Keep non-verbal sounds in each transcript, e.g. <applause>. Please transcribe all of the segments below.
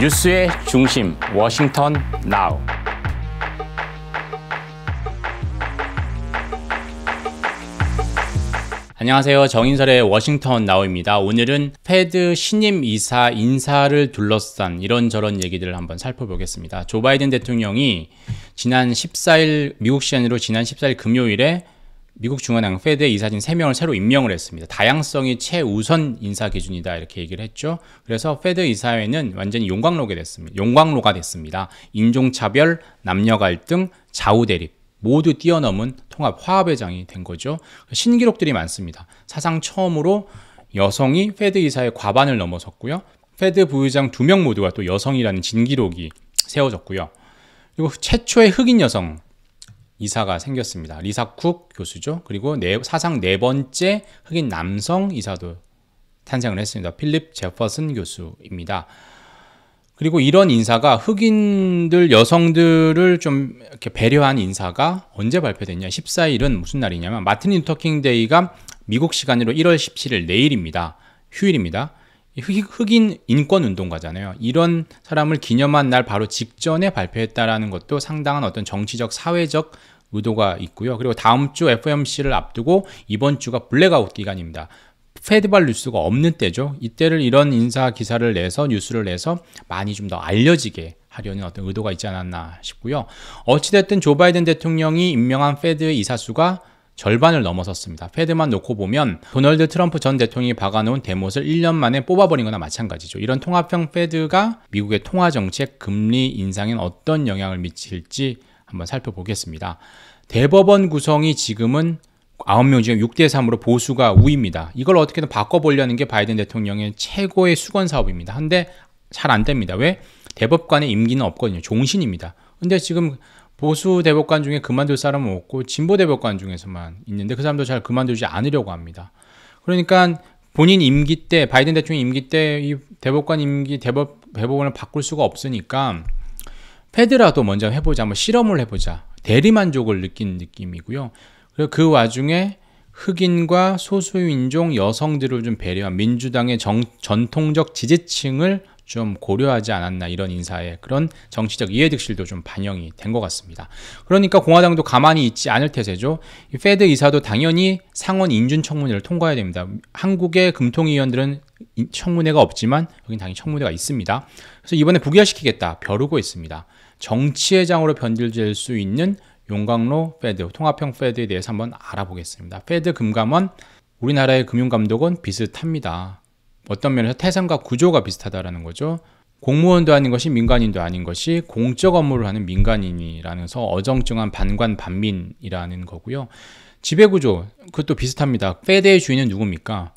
뉴스의 중심 워싱턴 나우. 안녕하세요. 정인설의 워싱턴 나우입니다. 오늘은 패드 신임 이사 인사를 둘러싼 이런저런 얘기들을 한번 살펴보겠습니다. 조 바이든 대통령이 지난 14일 미국 시간으로 지난 14일 금요일에 미국 중앙은행 페드 이사진 3명을 새로 임명을 했습니다. 다양성이 최우선 인사 기준이다 이렇게 얘기를 했죠. 그래서 페드 이사회는 완전히 용광로가 됐습니다. 용광로가 됐습니다. 인종차별, 남녀 갈등, 좌우 대립 모두 뛰어넘은 통합 화합회장이 된 거죠. 신기록들이 많습니다. 사상 처음으로 여성이 페드 이사의 과반을 넘어섰고요. 페드 부의장 두 명 모두가 또 여성이라는 진기록이 세워졌고요. 그리고 최초의 흑인 여성 이사가 생겼습니다. 리사쿡 교수죠. 그리고 네, 사상 네 번째 흑인 남성 이사도 탄생을 했습니다. 필립 제퍼슨 교수입니다. 그리고 이런 인사가 흑인들 여성들을 좀 이렇게 배려한 인사가 언제 발표됐냐? 14일은 무슨 날이냐면 마틴 루터 킹 데이가 미국 시간으로 1월 17일 내일입니다. 휴일입니다. 흑인 인권 운동가잖아요. 이런 사람을 기념한 날 바로 직전에 발표했다라는 것도 상당한 어떤 정치적 사회적 의도가 있고요. 그리고 다음 주 FOMC를 앞두고 이번 주가 블랙아웃 기간입니다. 페드발 뉴스가 없는 때죠. 이때를 이런 인사 기사를 내서 뉴스를 내서 많이 좀 더 알려지게 하려는 어떤 의도가 있지 않았나 싶고요. 어찌됐든 조 바이든 대통령이 임명한 페드의 이사수가 절반을 넘어섰습니다. 패드만 놓고 보면 도널드 트럼프 전 대통령이 박아놓은 데못을 1년 만에 뽑아버린 거나 마찬가지죠. 이런 통합형 패드가 미국의 통화정책 금리 인상엔 어떤 영향을 미칠지 한번 살펴보겠습니다. 대법원 구성이 지금은 9명 중에 6대3으로 보수가 우입니다. 이걸 어떻게든 바꿔보려는 게 바이든 대통령의 최고의 수건 사업입니다. 한데 잘 안 됩니다. 왜? 대법관의 임기는 없거든요. 종신입니다. 근데 지금 보수 대법관 중에 그만둘 사람은 없고 진보 대법관 중에서만 있는데 그 사람도 잘 그만두지 않으려고 합니다. 그러니까 본인 임기 때 바이든 대통령 임기 때 이 대법관 임기 대법 대법원을 바꿀 수가 없으니까 패드라도 먼저 해보자, 한번 실험을 해보자 대리만족을 느낀 느낌이고요. 그리고 그 와중에 흑인과 소수인종 여성들을 좀 배려한 민주당의 정, 전통적 지지층을 좀 고려하지 않았나 이런 인사에 그런 정치적 이해득실도 좀 반영이 된 것 같습니다. 그러니까 공화당도 가만히 있지 않을 태세죠. 이 페드 이사도 당연히 상원 인준 청문회를 통과해야 됩니다. 한국의 금통위원들은 청문회가 없지만 여긴 당연히 청문회가 있습니다. 그래서 이번에 부결시키겠다 벼르고 있습니다. 정치의 장으로 변질될 수 있는 용광로 페드, 통합형 페드에 대해서 한번 알아보겠습니다. 페드 금감원, 우리나라의 금융감독은 비슷합니다. 어떤 면에서 태생과 구조가 비슷하다라는 거죠. 공무원도 아닌 것이 민간인도 아닌 것이 공적 업무를 하는 민간인이라면서 어정쩡한 반관 반민이라는 거고요. 지배구조 그것도 비슷합니다. 페드의 주인은 누굽니까?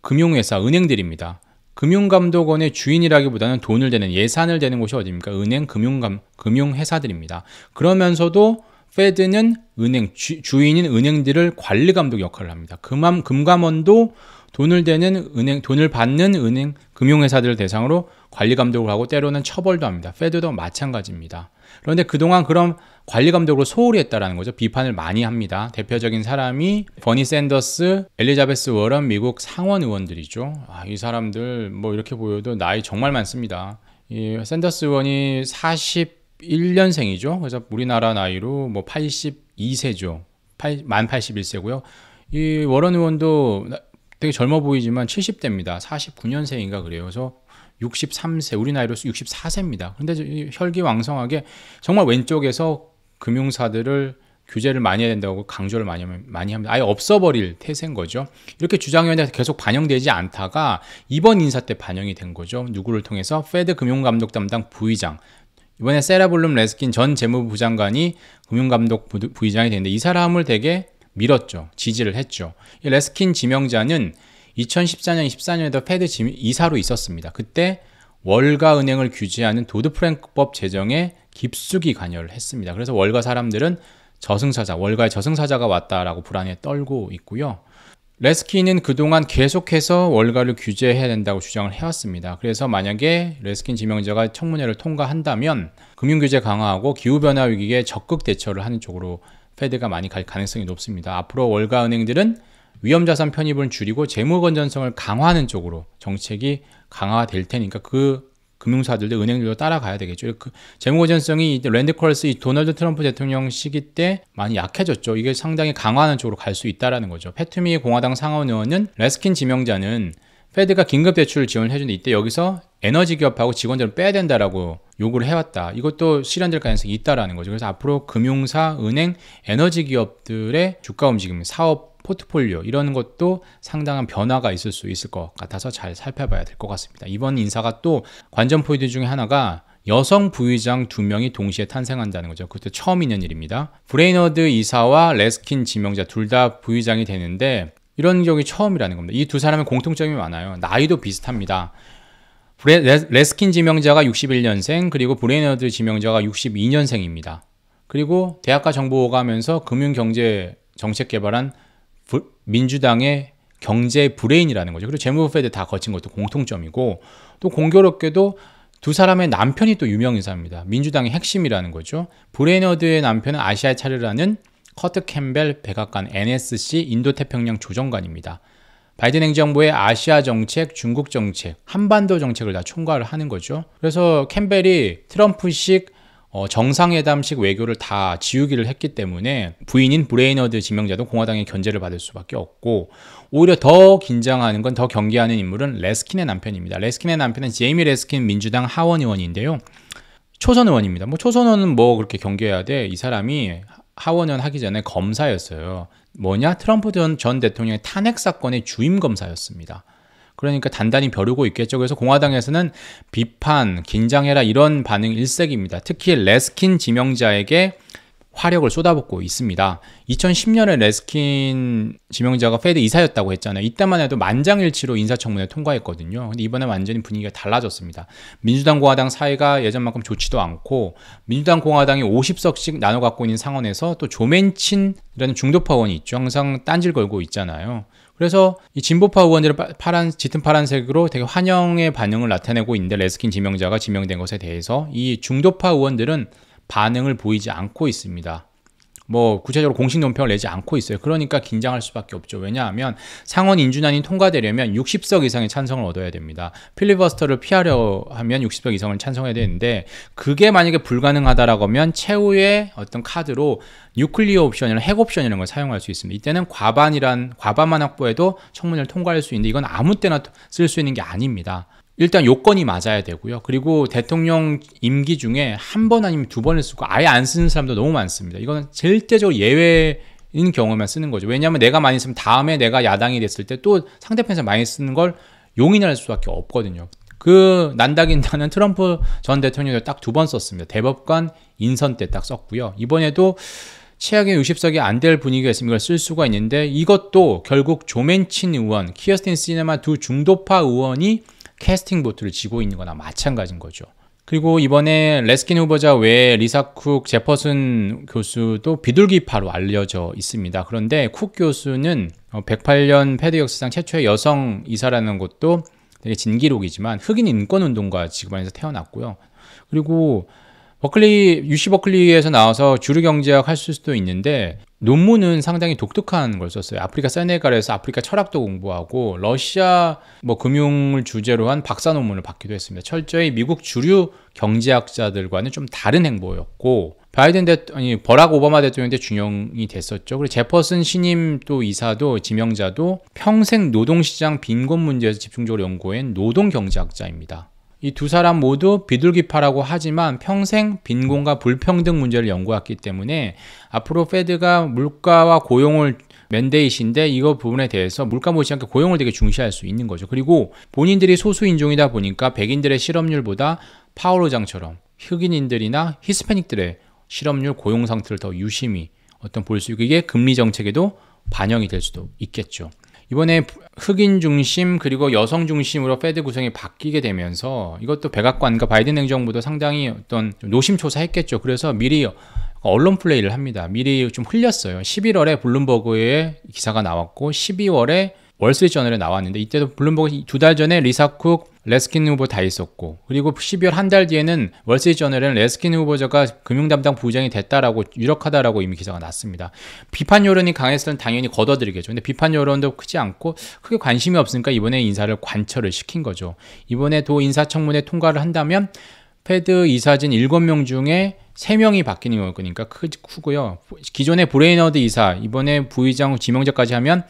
금융회사 은행들입니다. 금융감독원의 주인이라기보다는 돈을 대는 예산을 대는 곳이 어디입니까? 은행 금융감 금융회사들입니다. 그러면서도 페드는 은행 주, 인인 은행들을 관리 감독 역할을 합니다. 금암 금감원도 돈을 대는 은행 돈을 받는 은행 금융회사들을 대상으로 관리 감독을 하고 때로는 처벌도 합니다. 페드도 마찬가지입니다. 그런데 그동안 그럼 관리 감독을 소홀히 했다라는 거죠. 비판을 많이 합니다. 대표적인 사람이 버니 샌더스, 엘리자베스 워런 미국 상원 의원들이죠. 아, 이 사람들 뭐 이렇게 보여도 나이 정말 많습니다. 이 샌더스 의원이 40 81년생이죠. 그래서 우리나라 나이로 뭐 82세죠. 8, 만 81세고요. 이 워런 의원도 되게 젊어 보이지만 70대입니다. 49년생인가 그래요. 그래서 63세, 우리 나이로 64세입니다. 그런데 혈기 왕성하게 정말 왼쪽에서 금융사들을 규제를 많이 해야 된다고 강조를 많이, 많이 합니다. 아예 없어버릴 태세인 거죠. 이렇게 주장위원회에서 계속 반영되지 않다가 이번 인사 때 반영이 된 거죠. 누구를 통해서 페드 금융감독 담당 부의장, 이번에 세라블룸 레스킨 전 재무부 장관이 금융감독 부의장이 되는데 이 사람을 되게 밀었죠. 지지를 했죠. 레스킨 지명자는 2014년, 14년에도 패드 이사로 있었습니다. 그때 월가 은행을 규제하는 도드 프랭크법 제정에 깊숙이 관여를 했습니다. 그래서 월가 사람들은 저승사자, 월가의 저승사자가 왔다라고 불안에 떨고 있고요. 레스킨은 그동안 계속해서 월가를 규제해야 된다고 주장을 해왔습니다. 그래서 만약에 레스킨 지명자가 청문회를 통과한다면 금융규제 강화하고 기후변화 위기에 적극 대처를 하는 쪽으로 패드가 많이 갈 가능성이 높습니다. 앞으로 월가 은행들은 위험자산 편입을 줄이고 재무 건전성을 강화하는 쪽으로 정책이 강화될 테니까 그 금융사들도 은행들도 따라가야 되겠죠. 그 재무 건전성이 랜드 컬스 이 도널드 트럼프 대통령 시기 때 많이 약해졌죠. 이게 상당히 강화하는 쪽으로 갈 수 있다라는 거죠. 패트미 공화당 상원 의원은 레스킨 지명자는 페드가 긴급 대출을 지원을 해준데 이때 여기서 에너지 기업하고 직원들을 빼야 된다라고 요구를 해왔다. 이것도 실현될 가능성이 있다라는 거죠. 그래서 앞으로 금융사, 은행, 에너지 기업들의 주가 움직임, 사업 포트폴리오 이런 것도 상당한 변화가 있을 수 있을 것 같아서 잘 살펴봐야 될 것 같습니다. 이번 인사가 또 관전 포인트 중에 하나가 여성 부의장 두 명이 동시에 탄생한다는 거죠. 그때 처음 있는 일입니다. 브레이너드 이사와 레스킨 지명자 둘 다 부의장이 되는데 이런 경우이 처음이라는 겁니다. 이 두 사람의 공통점이 많아요. 나이도 비슷합니다. 브레, 레스킨 지명자가 61년생 그리고 브레이너드 지명자가 62년생입니다. 그리고 대학과 정보가 하면서 금융경제 정책 개발한 민주당의 경제 브레인이라는 거죠. 그리고 재무부패드다 거친 것도 공통점이고 또 공교롭게도 두 사람의 남편이 또 유명 인사입니다. 민주당의 핵심이라는 거죠. 브레이너드의 남편은 아시아의 차례라는 커트 캠벨 백악관 NSC 인도태평양 조정관입니다. 바이든 행정부의 아시아 정책, 중국 정책, 한반도 정책을 다총괄 하는 거죠. 그래서 캠벨이 트럼프식 어, 정상회담식 외교를 다 지우기를 했기 때문에 부인인 브레이너드 지명자도 공화당의 견제를 받을 수밖에 없고 오히려 더 긴장하는 건 더 경계하는 인물은 레스킨의 남편입니다. 레스킨의 남편은 제이미 레스킨 민주당 하원 의원인데요. 초선 의원입니다. 뭐 초선 의원은 뭐 그렇게 경계해야 돼. 이 사람이 하원 의원 하기 전에 검사였어요. 뭐냐? 트럼프 전 대통령의 탄핵 사건의 주임 검사였습니다. 그러니까 단단히 벼르고 있겠죠. 그래서 공화당에서는 비판, 긴장해라 이런 반응 일색입니다. 특히 레스킨 지명자에게 화력을 쏟아붓고 있습니다. 2010년에 레스킨 지명자가 페드 이사였다고 했잖아요. 이때만 해도 만장일치로 인사청문회 통과했거든요. 근데 이번에 완전히 분위기가 달라졌습니다. 민주당 공화당 사이가 예전만큼 좋지도 않고 민주당 공화당이 50석씩 나눠 갖고 있는 상황에서또 조맨친이라는 중도파원이 있죠. 항상 딴질 걸고 있잖아요. 그래서 이 진보파 의원들은 파란 짙은 파란색으로 되게 환영의 반응을 나타내고 있는데 레스킨 지명자가 지명된 것에 대해서 이 중도파 의원들은 반응을 보이지 않고 있습니다. 뭐 구체적으로 공식 논평을 내지 않고 있어요. 그러니까 긴장할 수밖에 없죠. 왜냐하면 상원 인준안이 통과되려면 60석 이상의 찬성을 얻어야 됩니다. 필리버스터를 피하려 하면 60석 이상을 찬성해야 되는데 그게 만약에 불가능하다라고 하면 최후의 어떤 카드로 뉴클리어 옵션이나 핵 옵션이라는 걸 사용할 수 있습니다. 이때는 과반이란 과반만 확보해도 청문회를 통과할 수 있는데 이건 아무 때나 쓸 수 있는 게 아닙니다. 일단 요건이 맞아야 되고요. 그리고 대통령 임기 중에 한 번 아니면 두 번을 쓰고 아예 안 쓰는 사람도 너무 많습니다. 이건 절대적으로 예외인 경우만 쓰는 거죠. 왜냐하면 내가 많이 쓰면 다음에 내가 야당이 됐을 때 또 상대편에서 많이 쓰는 걸 용인할 수밖에 없거든요. 그 난다긴다는 트럼프 전 대통령도 딱두 번 썼습니다. 대법관 인선 때 딱 썼고요. 이번에도 최악의 60석이 안 될 분위기가 있으면 이걸 쓸 수가 있는데 이것도 결국 조맨친 의원, 키어스틴 시네마 두 중도파 의원이 캐스팅 보트를 지고 있는 거나 마찬가지인 거죠. 그리고 이번에 레스킨 후보자 외에 리사 쿡, 제퍼슨 교수도 비둘기파로 알려져 있습니다. 그런데 쿡 교수는 108년 어, 패드 역사상 최초의 여성 이사라는 것도 되게 진기록이지만 흑인 인권운동가 집안에서 태어났고요. 그리고 버클리 UC 버클리에서 나와서 주류 경제학 할 수도 있는데 논문은 상당히 독특한 걸 썼어요. 아프리카 세네갈에서 아프리카 철학도 공부하고 러시아 뭐 금융을 주제로 한 박사 논문을 받기도 했습니다. 철저히 미국 주류 경제학자들과는 좀 다른 행보였고 바이든 대 아니 버락 오바마 대통령 때 중용이 됐었죠. 그리고 제퍼슨 신임 또 이사도 지명자도 평생 노동시장 빈곤 문제에서 집중적으로 연구한 노동 경제학자입니다. 이두 사람 모두 비둘기파라고 하지만 평생 빈곤과 불평등 문제를 연구했기 때문에 앞으로 패드가 물가와 고용을 맨데이신데 이거 부분에 대해서 물가 못지않게 고용을 되게 중시할 수 있는 거죠. 그리고 본인들이 소수인종이다 보니까 백인들의 실업률보다 파울로장처럼 흑인인들이나 히스패닉들의 실업률 고용 상태를 더 유심히 어떤 볼 수 있게 금리 정책에도 반영이 될 수도 있겠죠. 이번에 흑인 중심 그리고 여성 중심으로 패드 구성이 바뀌게 되면서 이것도 백악관과 바이든 행정부도 상당히 어떤 노심초사했겠죠. 그래서 미리 언론 플레이를 합니다. 미리 좀 흘렸어요. 11월에 블룸버그에 기사가 나왔고 12월에 월스트리트저널에 나왔는데 이때도 블룸버그 두 달 전에 리사쿡 레스킨 후보 다 있었고 그리고 12월 한 달 뒤에는 월스트리트저널에는 레스킨 후보자가 금융 담당 부장이 됐다라고 유력하다라고 이미 기사가 났습니다. 비판 여론이 강했을 때 당연히 걷어들이겠죠. 근데 비판 여론도 크지 않고 크게 관심이 없으니까 이번에 인사를 관철을 시킨 거죠. 이번에 도 인사청문회 통과를 한다면 패드 이사진 7명 중에 3명이 바뀌는 거니까 크고요. 기존의 브레이너드 이사, 이번에 부의장 지명자까지 하면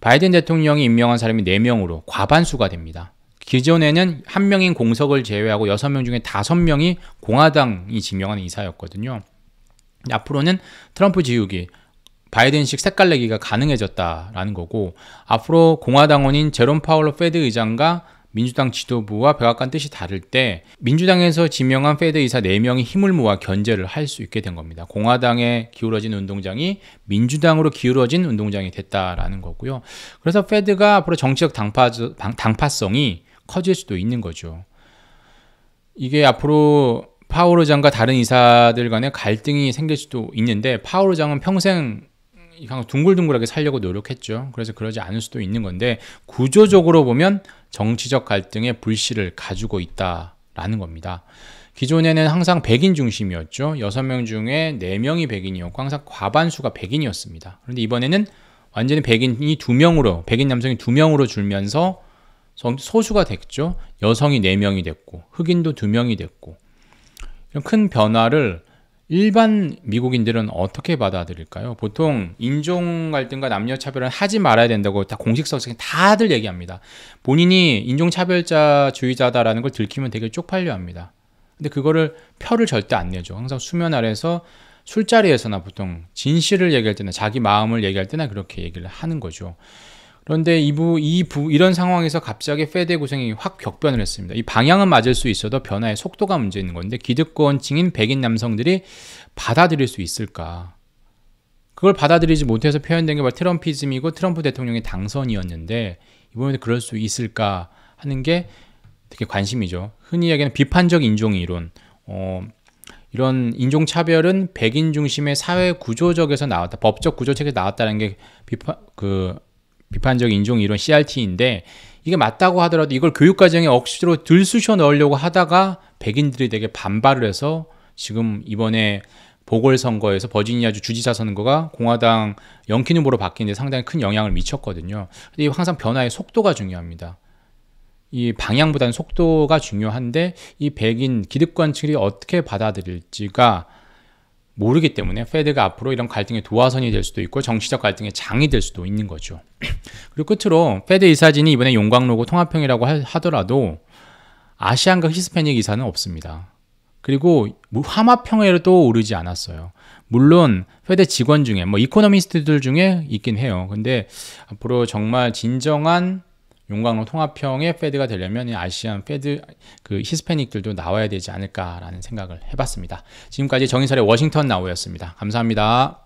바이든 대통령이 임명한 사람이 4명으로 과반수가 됩니다. 기존에는 1 명인 공석을 제외하고 6명 중에 5명이 공화당이 지명한 이사였거든요. 앞으로는 트럼프 지우기, 바이든식 색깔 내기가 가능해졌다라는 거고 앞으로 공화당원인 제롬 파울로 페드 의장과 민주당 지도부와 백악관 뜻이 다를 때 민주당에서 지명한 페드 이사 4명이 힘을 모아 견제를 할 수 있게 된 겁니다. 공화당에 기울어진 운동장이 민주당으로 기울어진 운동장이 됐다라는 거고요. 그래서 페드가 앞으로 정치적 당파, 당파성이 커질 수도 있는 거죠. 이게 앞으로 파오로장과 다른 이사들 간에 갈등이 생길 수도 있는데 파오로장은 평생 항상 둥글둥글하게 살려고 노력했죠. 그래서 그러지 않을 수도 있는 건데 구조적으로 보면 정치적 갈등의 불씨를 가지고 있다라는 겁니다. 기존에는 항상 백인 중심이었죠. 6명 중에 4명이 백인이었고 항상 과반수가 백인이었습니다. 그런데 이번에는 완전히 백인이 2명으로 백인 남성이 2명으로 줄면서 소수가 됐죠. 여성이 4명이 됐고 흑인도 2명이 됐고 큰 변화를 일반 미국인들은 어떻게 받아들일까요? 보통 인종 갈등과 남녀 차별은 하지 말아야 된다고 다 공식서식 다들 얘기합니다. 본인이 인종 차별자주의자다라는 걸 들키면 되게 쪽팔려 합니다. 근데 그거를 표를 절대 안 내죠. 항상 수면 아래서 술자리에서나 보통 진실을 얘기할 때나 자기 마음을 얘기할 때나 그렇게 얘기를 하는 거죠. 그런데 이부, 이부, 이런 상황에서 갑자기 페드의 구성이 확 격변을 했습니다. 이 방향은 맞을 수 있어도 변화의 속도가 문제 있는 건데 기득권층인 백인 남성들이 받아들일 수 있을까? 그걸 받아들이지 못해서 표현된 게 바로 트럼피즘이고 트럼프 대통령의 당선이었는데 이번에도 그럴 수 있을까 하는 게 되게 관심이죠. 흔히 이야기하는 비판적 인종 이론. 어, 이런 인종차별은 백인 중심의 사회 구조적에서 나왔다. 법적 구조책에서 나왔다는 게 비판, 그, 비판적 인종 이론 CRT인데 이게 맞다고 하더라도 이걸 교육과정에 억지로 들쑤셔 넣으려고 하다가 백인들이 되게 반발을 해서 지금 이번에 보궐선거에서 버지니아주 주지사 선거가 공화당 영키 후보로 바뀌는데 상당히 큰 영향을 미쳤거든요. 근데 항상 변화의 속도가 중요합니다. 이 방향보다는 속도가 중요한데 이 백인 기득권층이 어떻게 받아들일지가 모르기 때문에 페드가 앞으로 이런 갈등의 도화선이 될 수도 있고 정치적 갈등의 장이 될 수도 있는 거죠. <clears throat> 그리고 끝으로 페드 이사진이 이번에 용광 로고 통합형이라고 하더라도 아시안과 히스패닉 이사는 없습니다. 그리고 화마평에도 오르지 않았어요. 물론 페드 직원 중에 뭐 이코노미스트들 중에 있긴 해요. 근데 앞으로 정말 진정한 용광로 통합형의 패드가 되려면 아시안 패드그 히스패닉들도 나와야 되지 않을까라는 생각을 해봤습니다. 지금까지 정인설의 워싱턴 나우였습니다. 감사합니다.